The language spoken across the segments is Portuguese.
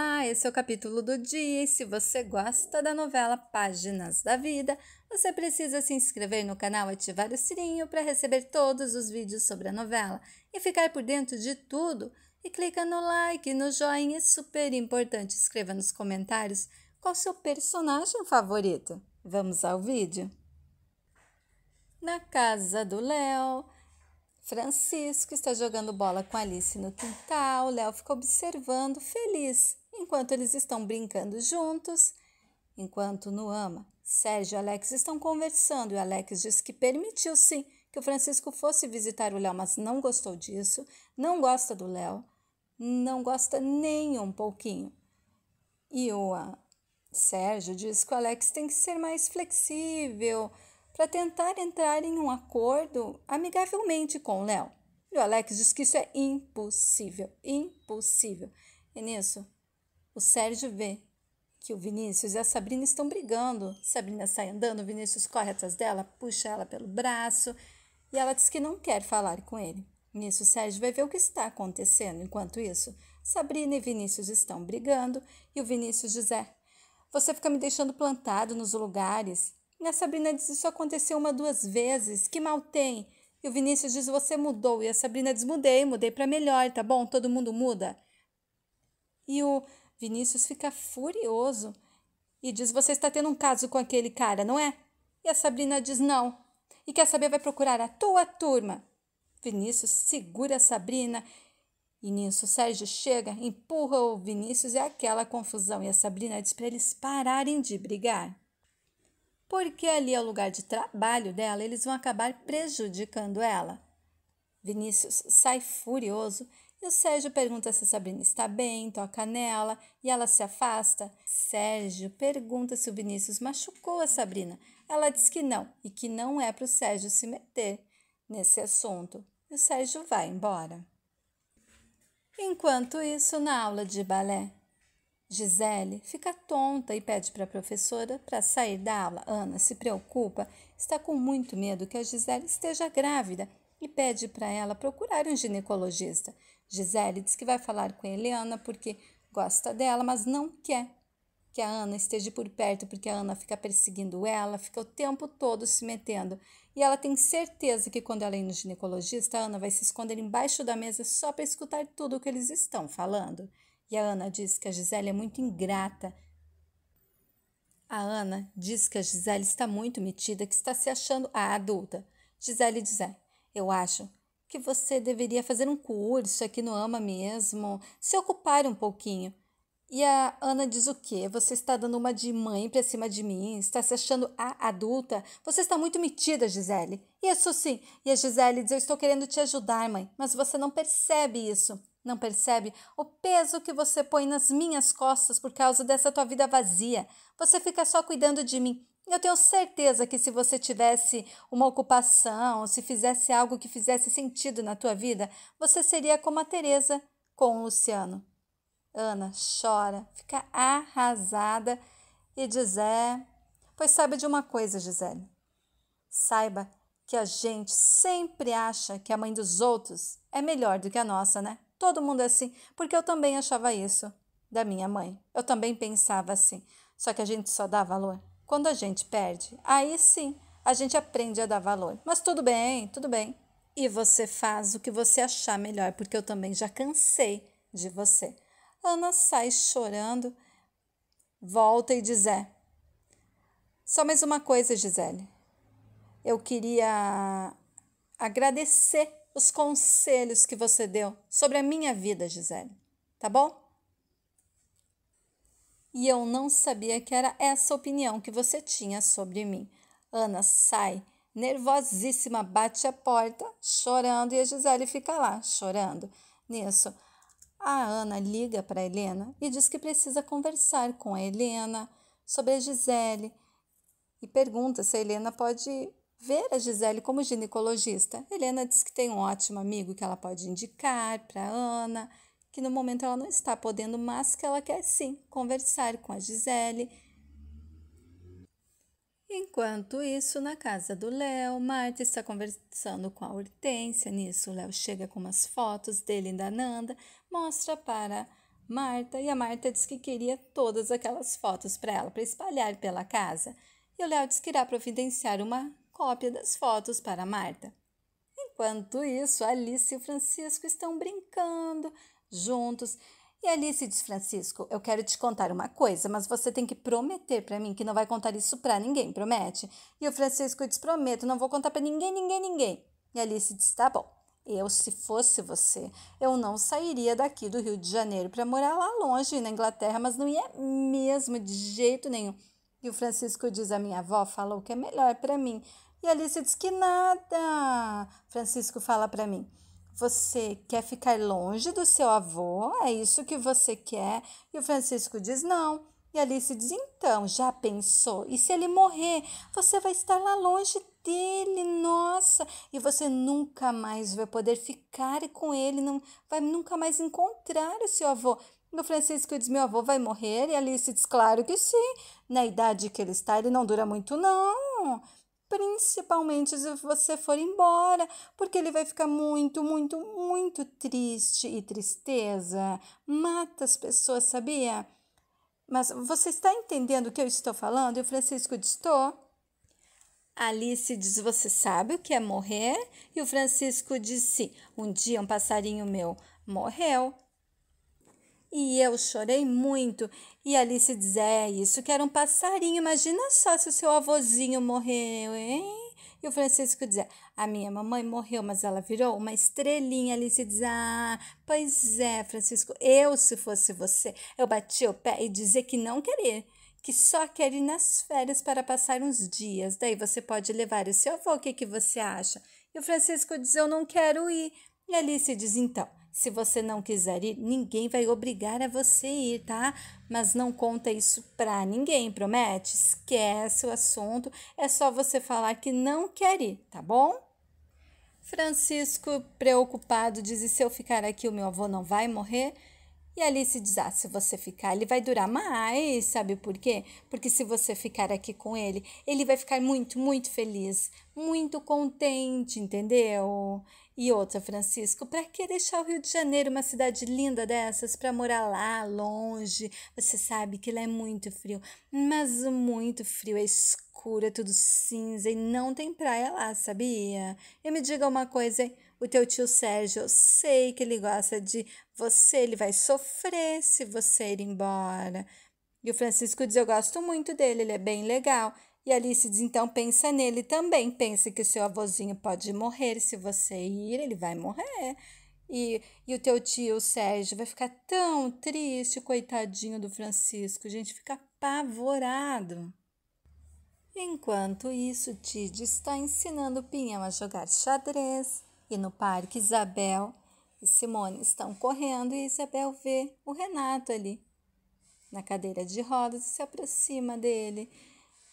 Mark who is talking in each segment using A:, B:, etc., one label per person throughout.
A: Olá, esse é o capítulo do dia e se você gosta da novela Páginas da Vida, você precisa se inscrever no canal e ativar o sininho para receber todos os vídeos sobre a novela e ficar por dentro de tudo. E clica no like, no joinha, é super importante. Escreva nos comentários qual seu personagem favorito. Vamos ao vídeo. Na casa do Léo, Francisco está jogando bola com Alice no quintal. Léo fica observando, feliz. Enquanto eles estão brincando juntos, enquanto Noama, Sérgio e Alex estão conversando e Alex diz que permitiu sim que o Francisco fosse visitar o Léo, mas não gostou disso, não gosta do Léo, não gosta nem um pouquinho. E o ah, Sérgio diz que o Alex tem que ser mais flexível para tentar entrar em um acordo amigavelmente com o Léo. E o Alex diz que isso é impossível, impossível. E nisso, o Sérgio vê que o Vinícius e a Sabrina estão brigando. Sabrina sai andando, o Vinícius corre atrás dela, puxa ela pelo braço e ela diz que não quer falar com ele. Nisso, Sérgio vai ver o que está acontecendo. Enquanto isso, Sabrina e Vinícius estão brigando e o Vinícius diz: é, Você fica me deixando plantado nos lugares. E a Sabrina diz: Isso aconteceu uma, duas vezes, que mal tem. E o Vinícius diz: Você mudou. E a Sabrina diz: Mudei, mudei para melhor, tá bom? Todo mundo muda. E o Vinícius fica furioso e diz: Você está tendo um caso com aquele cara, não é? E a Sabrina diz: Não. E quer saber, vai procurar a tua turma. Vinícius segura a Sabrina e nisso Sérgio chega, empurra o Vinícius e aquela confusão. E a Sabrina diz para eles pararem de brigar. Porque ali é o lugar de trabalho dela, eles vão acabar prejudicando ela. Vinícius sai furioso e o Sérgio pergunta se a Sabrina está bem, toca nela e ela se afasta. Sérgio pergunta se o Vinícius machucou a Sabrina. Ela diz que não e que não é para o Sérgio se meter nesse assunto. E o Sérgio vai embora. Enquanto isso, na aula de balé, Gisele fica tonta e pede para a professora para sair da aula. Ana se preocupa, está com muito medo que a Gisele esteja grávida e pede para ela procurar um ginecologista. Gisele diz que vai falar com a Eliana porque gosta dela, mas não quer que a Ana esteja por perto, porque a Ana fica perseguindo ela, fica o tempo todo se metendo. E ela tem certeza que quando ela ir no ginecologista, a Ana vai se esconder embaixo da mesa só para escutar tudo o que eles estão falando. E a Ana diz que a Gisele é muito ingrata. A Ana diz que a Gisele está muito metida, que está se achando a adulta. Gisele diz: é, eu acho que você deveria fazer um curso aqui no AMA mesmo, se ocupar um pouquinho. E a Ana diz o quê? Você está dando uma de mãe para cima de mim, está se achando a adulta, você está muito metida, Gisele. Isso sim, e a Gisele diz, eu estou querendo te ajudar, mãe, mas você não percebe isso. Não percebe o peso que você põe nas minhas costas por causa dessa tua vida vazia. Você fica só cuidando de mim. Eu tenho certeza que se você tivesse uma ocupação, se fizesse algo que fizesse sentido na tua vida, você seria como a Teresa com o Luciano. Ana chora, fica arrasada e diz: "É, pois sabe de uma coisa, Gisele. Saiba que a gente sempre acha que a mãe dos outros é melhor do que a nossa, né? Todo mundo é assim, porque eu também achava isso da minha mãe. Eu também pensava assim, só que a gente só dá valor quando a gente perde, aí sim a gente aprende a dar valor. Mas tudo bem, tudo bem. E você faz o que você achar melhor, porque eu também já cansei de você. Ana sai chorando, volta e diz: é. Só mais uma coisa, Gisele. Eu queria agradecer os conselhos que você deu sobre a minha vida, Gisele. Tá bom? e eu não sabia que era essa opinião que você tinha sobre mim. Ana sai, nervosíssima, bate a porta, chorando, e a Gisele fica lá, chorando. Nisso, a Ana liga para Helena e diz que precisa conversar com a Helena sobre a Gisele e pergunta se a Helena pode ver a Gisele como ginecologista. Helena diz que tem um ótimo amigo que ela pode indicar para Ana que no momento ela não está podendo, mas que ela quer sim conversar com a Gisele. Enquanto isso, na casa do Léo, Marta está conversando com a Hortência. Nisso, o Léo chega com umas fotos dele e da Nanda, mostra para Marta e a Marta diz que queria todas aquelas fotos para ela, para espalhar pela casa. E o Léo diz que irá providenciar uma cópia das fotos para Marta. Enquanto isso, Alice e o Francisco estão brincando juntos. E Alice diz: Francisco, eu quero te contar uma coisa, mas você tem que prometer para mim que não vai contar isso para ninguém, promete? E o Francisco diz: Prometo, não vou contar para ninguém, ninguém, ninguém. E Alice diz: Tá bom. Eu, se fosse você, eu não sairia daqui do Rio de Janeiro para morar lá longe, na Inglaterra, mas não ia mesmo, de jeito nenhum. E o Francisco diz: A minha avó falou que é melhor para mim. E Alice diz que nada. Francisco fala para mim: você quer ficar longe do seu avô? É isso que você quer? E o Francisco diz: Não. E Alice diz: Então, já pensou? E se ele morrer, você vai estar lá longe dele, nossa! E você nunca mais vai poder ficar com ele, não vai nunca mais encontrar o seu avô. O Francisco diz: Meu avô vai morrer. E Alice diz: Claro que sim. Na idade que ele está, ele não dura muito, não principalmente se você for embora, porque ele vai ficar muito, muito, muito triste e tristeza mata as pessoas, sabia? Mas você está entendendo o que eu estou falando? E o Francisco diz: Estou. Alice diz: Você sabe o que é morrer? E o Francisco disse: Um dia um passarinho meu morreu. E eu chorei muito. E Alice diz: É isso que era um passarinho. Imagina só se o seu avôzinho morreu, hein? E o Francisco diz: é, A minha mamãe morreu, mas ela virou uma estrelinha. Alice diz: Ah, pois é, Francisco. Eu, se fosse você, eu bati o pé e dizer que não querer que só quer ir nas férias para passar uns dias. Daí você pode levar o seu avô, o que, que você acha? E o Francisco diz: Eu não quero ir. E Alice diz: Então, se você não quiser ir, ninguém vai obrigar a você ir, tá? Mas não conta isso pra ninguém, promete? Esquece o assunto, é só você falar que não quer ir, tá bom? Francisco, preocupado, diz: e se eu ficar aqui, o meu avô não vai morrer? E Alice diz: ah, se você ficar, ele vai durar mais, sabe por quê? Porque se você ficar aqui com ele, ele vai ficar muito, muito feliz, muito contente, entendeu? E outra, Francisco, para que deixar o Rio de Janeiro uma cidade linda dessas para morar lá, longe? Você sabe que lá é muito frio, mas muito frio, é escuro, é tudo cinza e não tem praia lá, sabia? E me diga uma coisa, hein? O teu tio Sérgio, eu sei que ele gosta de você, ele vai sofrer se você ir embora. E o Francisco diz: Eu gosto muito dele, ele é bem legal. E Alice diz: então pensa nele também. Pensa que o seu avôzinho pode morrer. Se você ir, ele vai morrer. E, e o teu tio Sérgio vai ficar tão triste, coitadinho do Francisco. Gente, fica apavorado. Enquanto isso, Tid está ensinando o Pinhão a jogar xadrez. E no parque, Isabel e Simone estão correndo e Isabel vê o Renato ali na cadeira de rodas e se aproxima dele.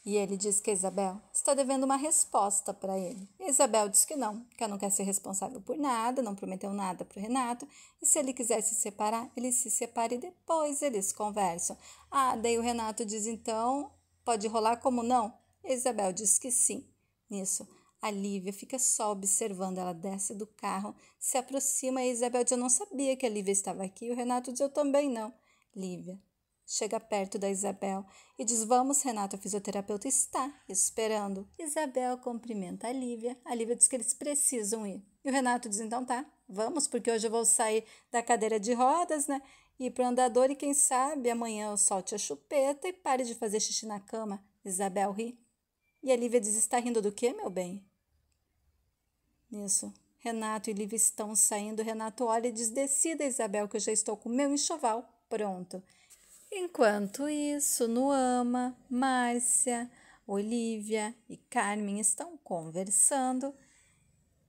A: E ele diz que Isabel está devendo uma resposta para ele. E Isabel diz que não, que ela não quer ser responsável por nada, não prometeu nada para o Renato. E se ele quiser se separar, ele se separe e depois eles conversam. Ah, daí o Renato diz então, pode rolar como não? E Isabel diz que sim. Nisso, a Lívia fica só observando. Ela desce do carro, se aproxima e Isabel diz: Eu não sabia que a Lívia estava aqui. E o Renato diz: Eu também não. Lívia, Chega perto da Isabel e diz: Vamos, Renato a fisioterapeuta está esperando. Isabel cumprimenta a Lívia. A Lívia diz que eles precisam ir. E o Renato diz: Então tá, vamos, porque hoje eu vou sair da cadeira de rodas, né? Ir para o andador e quem sabe amanhã eu solte a chupeta e pare de fazer xixi na cama. Isabel ri. E a Lívia diz: Está rindo do quê, meu bem? Nisso, Renato e Lívia estão saindo. Renato olha e diz: Decida, Isabel, que eu já estou com o meu enxoval pronto. Enquanto isso, ama, Márcia, Olivia e Carmen estão conversando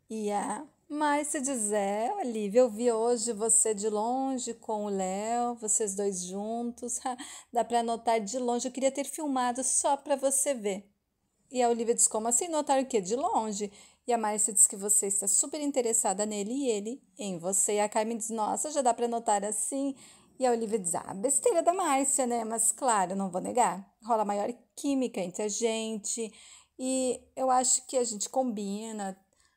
A: e a Márcia diz: É, Olivia, eu vi hoje você de longe com o Léo, vocês dois juntos. Dá para notar de longe. Eu queria ter filmado só para você ver. E a Olivia diz: Como assim? Notar o quê? De longe. E a Márcia diz que você está super interessada nele e ele em você. E a Carmen diz: Nossa, já dá para notar assim. E a Olivia diz: ah, besteira da Márcia, né? Mas claro, não vou negar. Rola maior química entre a gente e eu acho que a gente combina,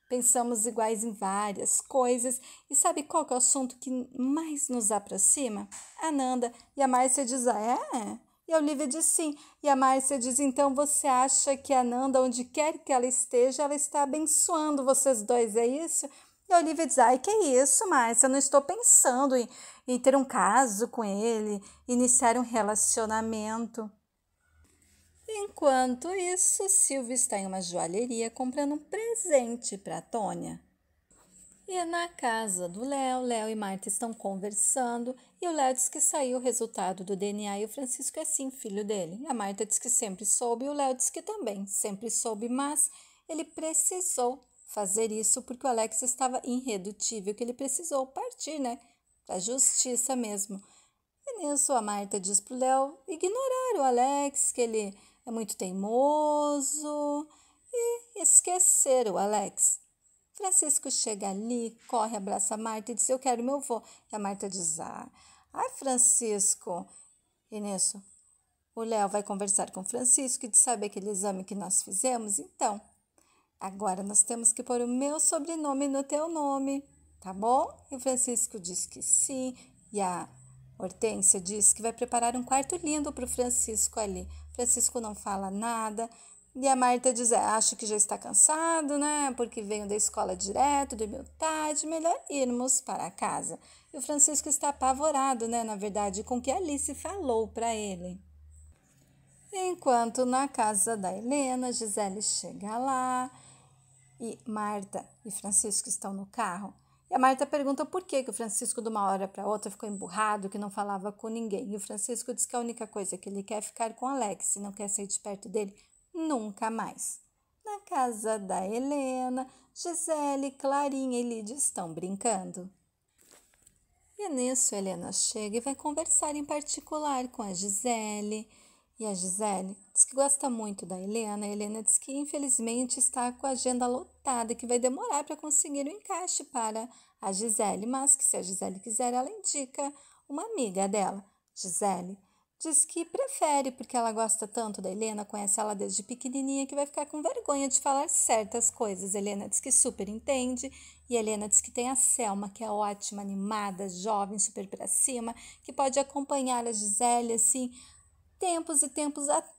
A: pensamos iguais em várias coisas. E sabe qual é o assunto que mais nos aproxima? A Nanda. E a Márcia diz: ah, é? E a Olivia diz sim. E a Márcia diz: então você acha que a Nanda, onde quer que ela esteja, ela está abençoando vocês dois, é isso? E a Olivia diz: ai, que isso, mas eu não estou pensando em, em ter um caso com ele, iniciar um relacionamento. Enquanto isso, Silvio está em uma joalheria comprando um presente para Tônia. E na casa do Léo, Léo e Marta estão conversando e o Léo diz que saiu o resultado do DNA e o Francisco é sim filho dele. E a Marta diz que sempre soube e o Léo diz que também sempre soube, mas ele precisou fazer isso porque o Alex estava irredutível, que ele precisou partir, né? Da justiça mesmo. E nisso a Marta diz pro Léo ignorar o Alex, que ele é muito teimoso, e esquecer o Alex. Francisco chega ali, corre, abraça a Marta e diz: Eu quero meu avô. E a Marta diz: Ah, ah Francisco. E nisso, o Léo vai conversar com Francisco e diz: Sabe aquele exame que nós fizemos? Então, Agora nós temos que pôr o meu sobrenome no teu nome, tá bom? E o Francisco diz que sim, e a Hortência diz que vai preparar um quarto lindo para o Francisco ali. Francisco não fala nada. E a Marta diz: é, Acho que já está cansado, né? Porque venho da escola direto, dormiu tarde, melhor irmos para casa. E o Francisco está apavorado, né? Na verdade, com o que Alice falou para ele. Enquanto na casa da Helena, Gisele chega lá e Marta e Francisco estão no carro. E a Marta pergunta por que, que o Francisco, de uma hora para outra, ficou emburrado, que não falava com ninguém. E o Francisco diz que a única coisa que ele quer é ficar com Alex e não quer sair de perto dele nunca mais. Na casa da Helena, Gisele, Clarinha e Lídia estão brincando. E nisso, Helena chega e vai conversar em particular com a Gisele e a Gisele diz que gosta muito da Helena. A Helena diz que infelizmente está com a agenda lotada, que vai demorar para conseguir o um encaixe para a Gisele, mas que se a Gisele quiser, ela indica uma amiga dela. Gisele diz que prefere porque ela gosta tanto da Helena, conhece ela desde pequenininha, que vai ficar com vergonha de falar certas coisas. Helena diz que super entende e Helena diz que tem a Selma, que é ótima, animada, jovem, super para cima, que pode acompanhar a Gisele assim tempos e tempos até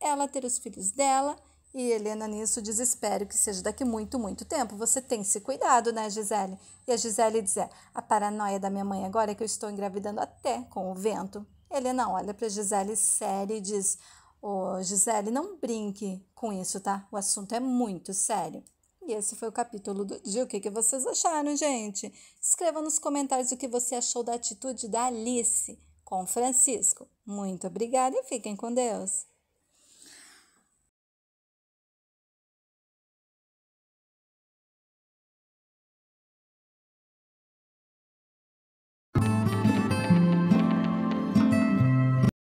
A: ela ter os filhos dela. E Helena nisso diz: espero que seja daqui muito, muito tempo. Você tem se cuidado, né, Gisele? E a Gisele diz: é, a paranoia da minha mãe agora é que eu estou engravidando até com o vento. Helena olha para Gisele séria e diz: Ô oh, Gisele, não brinque com isso, tá? O assunto é muito sério. E esse foi o capítulo do dia. O que, que vocês acharam, gente? Escreva nos comentários o que você achou da atitude da Alice com Francisco. Muito obrigada e fiquem com Deus!